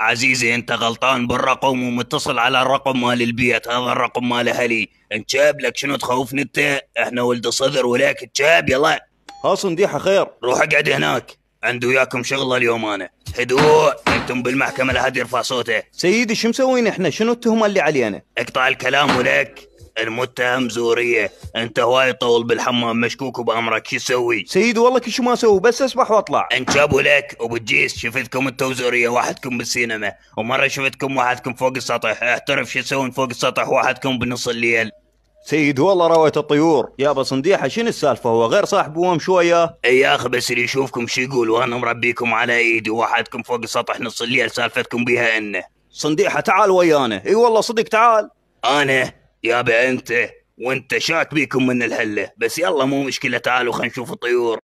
عزيزي انت غلطان بالرقم ومتصل على الرقم مال البيت هذا الرقم مال اهلي شاب لك شنو تخوفني انت احنا ولد صدر ولك شاب يلا ها صنديحة خير روح اقعد هناك عنده وياكم شغلة اليوم انا هدوء انتم بالمحكمة لا حد يرفع صوته سيدي شو مسوين احنا شنو التهمة اللي علينا اقطع الكلام ولك المتهم زوريه انت هواي طول بالحمام مشكوك بامرك شو تسوي سيد والله كل شو ما اسوي بس اسبح واطلع انشابوا لك وبتجيس شفتكم انت وزوريه واحدكم بالسينما ومره شفتكم واحدكم فوق السطح احترف شو تسوون فوق السطح واحدكم بنص الليل سيد والله روت الطيور يابا صنديحة شنو السالفة هو غير صاحب وام شوية اي اخ بس اللي يشوفكم شو يقول وانا مربيكم على ايدي واحدكم فوق السطح نص الليل سالفتكم بها انه صنديحة تعال ويانا اي والله صدق تعال انا يابا انت وانت شات بيكم من الهله بس يلا مو مشكله تعالوا خلينا نشوف الطيور